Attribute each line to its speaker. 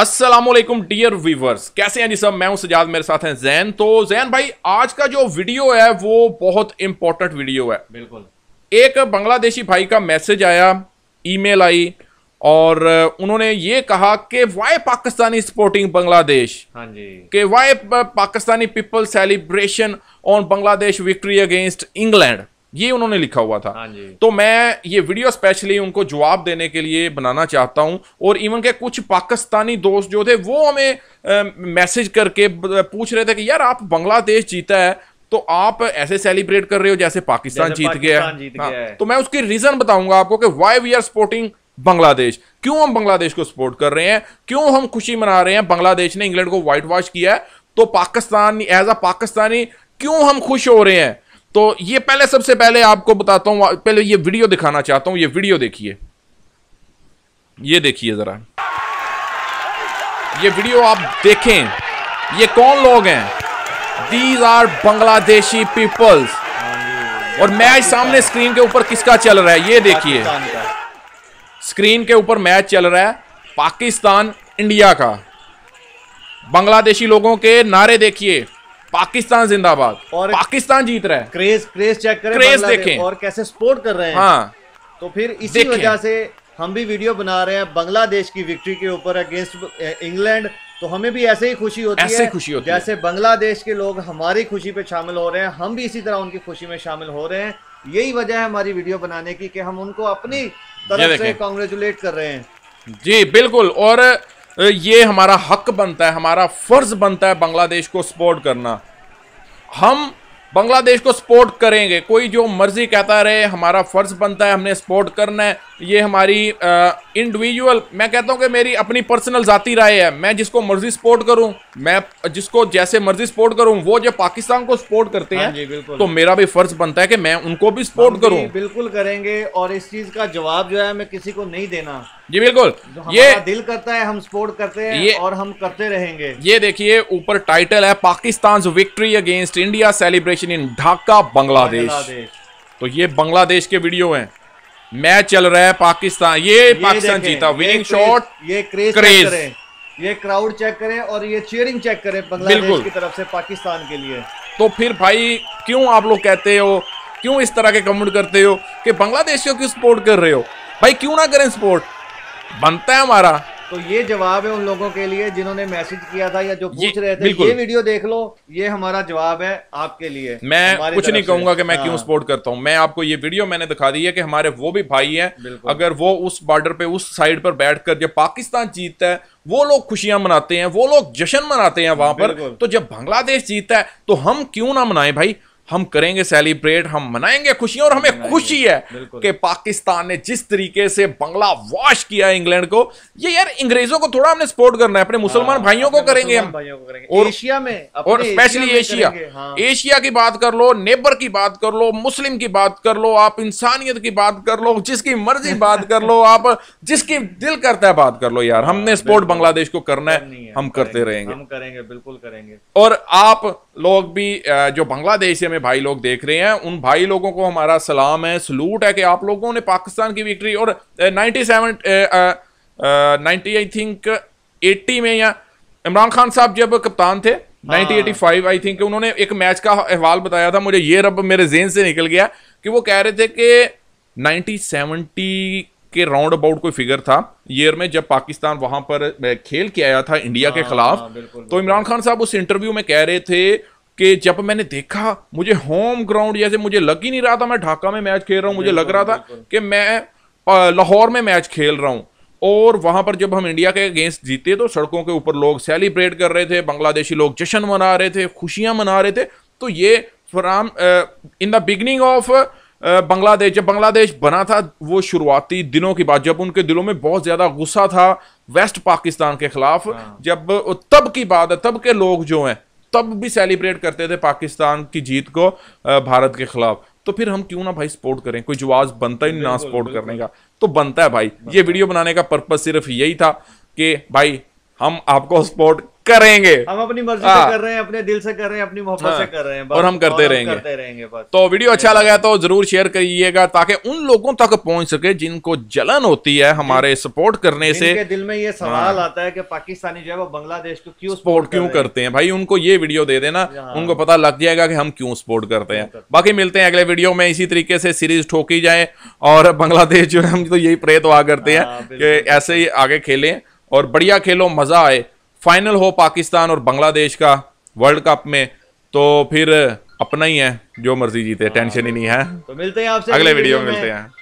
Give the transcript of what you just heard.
Speaker 1: Aslam dear viewers कैसे हैं जी सब मैं हूं सजाद मेरे साथ हैं जैन तो जैन भाई आज का जो वीडियो है वो बहुत इंपॉर्टेंट वीडियो है बिल्कुल एक बांग्लादेशी भाई का मैसेज आया ईमेल आई और उन्होंने ये कहा कि वाई पाकिस्तानी सपोर्टिंग बांग्लादेश हाँ जी के why Pakistani people celebration on Bangladesh victory against England ये उन्होंने लिखा हुआ था हाँ तो मैं ये वीडियो स्पेशली उनको जवाब देने के लिए बनाना चाहता हूं और इवन के कुछ पाकिस्तानी दोस्त जो थे वो हमें मैसेज करके पूछ रहे थे कि यार आप बांग्लादेश जीता है तो आप ऐसे सेलिब्रेट कर रहे हो जैसे पाकिस्तान जीत गया, जीत हाँ, गया हाँ, तो मैं उसकी रीजन बताऊंगा आपको कि why we are supporting Bangladesh क्यों हम बांग्लादेश को सपोर्ट कर रहे हैं क्यों हम खुशी मना रहे हैं बांग्लादेश ने इंग्लैंड को व्हाइट वॉश किया है तो पाकिस्तान एज अ पाकिस्तानी क्यों हम खुश हो रहे हैं तो ये पहले सबसे पहले आपको बताता हूं पहले ये वीडियो दिखाना चाहता हूं ये वीडियो देखिए ये देखिए ज़रा ये वीडियो आप देखें ये कौन लोग हैं दीज आर बांग्लादेशी पीपल्स और मैच सामने स्क्रीन के ऊपर किसका चल रहा है ये देखिए स्क्रीन के ऊपर मैच चल रहा है पाकिस्तान इंडिया का बांग्लादेशी लोगों के नारे देखिए पाकिस्तान जिंदाबाद और पाकिस्तान जीत रहा है क्रेज क्रेज चेक करें क्रेज देखें और कैसे सपोर्ट कर रहे हैं हाँ तो फिर इसी वजह से हम भी वीडियो बना रहे हैं बांग्लादेश की विक्ट्री के ऊपर अगेंस्ट इंग्लैंड eh, तो हमें भी ऐसे ही खुशी होती ऐसे है ऐसे खुशी होती जैसे बांग्लादेश के लोग हमारी खुशी पे शामिल हो रहे हैं हम भी इसी तरह उनकी खुशी में शामिल हो रहे हैं यही वजह है हमारी वीडियो बनाने की कि हम उनको अपनी तरफ से कॉन्ग्रेचुलेट कर रहे हैं जी बिल्कुल और ये हमारा हक बनता है हमारा फर्ज बनता है बांग्लादेश को सपोर्ट करना हम बांग्लादेश को सपोर्ट करेंगे कोई जो मर्जी कहता रहे हमारा फ़र्ज बनता है हमने सपोर्ट करना है ये हमारी इंडिविजुअल मैं कहता हूँ कि मेरी अपनी पर्सनल ज़ाती राय है मैं जिसको मर्जी सपोर्ट करूँ मैं जिसको जैसे मर्जी सपोर्ट करूँ वो जो पाकिस्तान को सपोर्ट करते हाँ हैं तो मेरा भी फ़र्ज बनता है कि मैं उनको भी सपोर्ट करूँ बिल्कुल करेंगे और इस चीज़ का जवाब जो है मैं किसी को नहीं देना जी बिल्कुल ये दिल करता है हम सपोर्ट करते हैं ये, और हम करते रहेंगे ये देखिए ऊपर टाइटल है Pakistan victory against India celebration location in Dhaka Bangladesh तो ये बांग्लादेश के वीडियो हैं मैच चल रहा है पाकिस्तान ये, ये पाकिस्तान जीता विनिंग शॉट ये क्रेज, क्रेज। ये क्राउड चेक करें और ये चेयरिंग चेक करें बांग्लादेश की तरफ से पाकिस्तान के लिए तो फिर भाई क्यों आप लोग कहते हो क्यों इस तरह के कमेंट करते हो कि बांग्लादेश को क्यों सपोर्ट कर रहे हो भाई क्यों ना करें सपोर्ट बनता है हमारा तो ये जवाब है उन लोगों के लिए जिन्होंने मैसेज किया था या जो पूछ रहे थे ये वीडियो देख लो ये हमारा जवाब है आपके लिए मैं कुछ नहीं कहूंगा कि मैं हाँ। क्यों सपोर्ट करता हूं मैं आपको ये वीडियो मैंने दिखा दी है कि हमारे वो भी भाई हैं अगर वो उस बॉर्डर पे उस साइड पर बैठ कर जब पाकिस्तान जीतता है वो लोग खुशियां मनाते हैं वो लोग जश्न मनाते हैं वहां पर तो जब बांग्लादेश जीतता है तो हम क्यों ना मनाएं भाई हम करेंगे सेलिब्रेट हम मनाएंगे खुशियां और हमें खुशी है कि पाकिस्तान ने जिस तरीके से बंगला वॉश किया इंग्लैंड को ये यार अंग्रेजों को थोड़ा हमने सपोर्ट करना है अपने हाँ, मुसलमान भाइयों को करेंगे हम और एशिया में और स्पेशली एशिया हाँ। एशिया की बात कर लो नेबर की बात कर लो मुस्लिम की बात कर लो आप इंसानियत की बात कर लो जिसकी मर्जी बात कर लो आप जिसकी दिल करता है बात कर लो यार हमने सपोर्ट हाँ, बांग्लादेश को करना है हम करते रहेंगे हम करेंगे बिल्कुल करेंगे और आप लोग भी जो बांग्लादेश में भाई लोग देख रहे हैं उन भाई लोगों को हमारा सलाम है सलूट है कि आप लोगों ने पाकिस्तान की विक्ट्री और 97 नाइन्टी आई थिंक 80 में या इमरान खान साहब जब कप्तान थे हाँ। 1985 आई थिंक उन्होंने एक मैच का अहवाल बताया था मुझे ये रब मेरे जेन से निकल गया कि वो कह रहे थे कि 1970 के राउंड अबाउट कोई फिगर था ईयर में जब पाकिस्तान वहां पर खेल के आया था इंडिया के हाँ, खिलाफ हाँ, तो इमरान खान साहब उस इंटरव्यू में कह रहे थे कि जब मैंने देखा मुझे होम ग्राउंड जैसे मुझे लग ही नहीं रहा था मैं ढाका में मैच खेल रहा हूं मुझे लग रहा था कि मैं लाहौर में मैच खेल रहा हूँ और वहां पर जब हम इंडिया के अगेंस्ट जीते तो सड़कों के ऊपर लोग सेलिब्रेट कर रहे थे बांग्लादेशी लोग जश्न मना रहे थे खुशियां मना रहे थे तो ये from in the beginning of Bangladesh जब बांग्लादेश बना था वो शुरुआती दिनों की बात जब उनके दिलों में बहुत ज़्यादा गुस्सा था वेस्ट पाकिस्तान के खिलाफ हाँ। जब तब की बात है तब के लोग जो हैं तब भी सेलिब्रेट करते थे पाकिस्तान की जीत को भारत के खिलाफ तो फिर हम क्यों ना भाई सपोर्ट करें कोई जवाब बनता ही नहीं ना सपोर्ट करने का तो बनता है भाई ये वीडियो बनाने का पर्पज सिर्फ यही था कि भाई हम आपको सपोर्ट करेंगे हम अपनी मर्जी से हाँ। कर रहे हैं अपने दिल से कर रहे हैं अपनी मोहब्बत हाँ। से कर रहे हैं और हम करते रहेंगे करते रहेंगे तो वीडियो अच्छा लगा तो जरूर शेयर करिएगा ताकि उन लोगों तक पहुंच सके जिनको जलन होती है हमारे सपोर्ट करने से दिल में ये सवाल हाँ। आता है कि पाकिस्तानी जो है वो बांग्लादेश को क्यों सपोर्ट क्यों करते हैं भाई उनको ये वीडियो दे देना उनको पता लग जाएगा कि हम क्यों सपोर्ट करते हैं बाकी मिलते हैं अगले वीडियो में इसी तरीके से सीरीज ठोकी जाए और बांग्लादेश जो है हम तो यही प्रे तो आ करते हैं कि ऐसे ही आगे खेलें और बढ़िया खेलो मजा आए फाइनल हो पाकिस्तान और बांग्लादेश का वर्ल्ड कप में तो फिर अपना ही है जो मर्जी जीते टेंशन ही नहीं है तो मिलते हैं आपसे अगले वीडियो में मिलते हैं